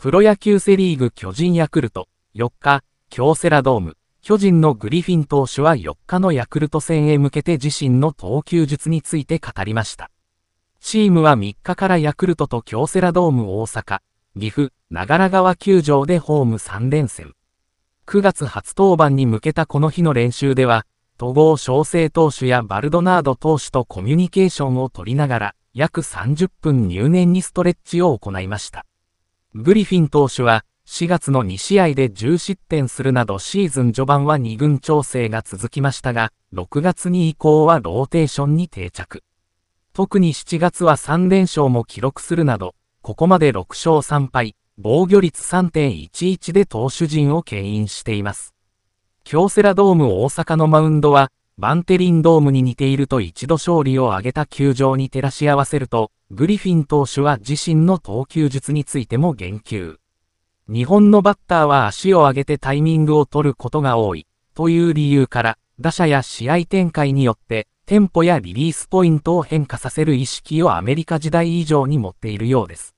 プロ野球セリーグ巨人ヤクルト、4日、京セラドーム、巨人のグリフィン投手は4日のヤクルト戦へ向けて自身の投球術について語りました。チームは3日からヤクルトと京セラドーム大阪、岐阜、長良川球場でホーム3連戦。9月初登板に向けたこの日の練習では、戸郷翔征投手やバルドナード投手とコミュニケーションを取りながら、約30分入念にストレッチを行いました。グリフィン投手は、4月の2試合で10失点するなどシーズン序盤は2軍調整が続きましたが、6月に以降はローテーションに定着。特に7月は3連勝も記録するなど、ここまで6勝3敗、防御率3.11で投手陣を牽引しています。京セラドーム大阪のマウンドは、バンテリンドームに似ていると一度勝利を挙げた球場に照らし合わせると、グリフィン投手は自身の投球術についても言及。日本のバッターは足を上げてタイミングを取ることが多い、という理由から、打者や試合展開によって、テンポやリリースポイントを変化させる意識をアメリカ時代以上に持っているようです。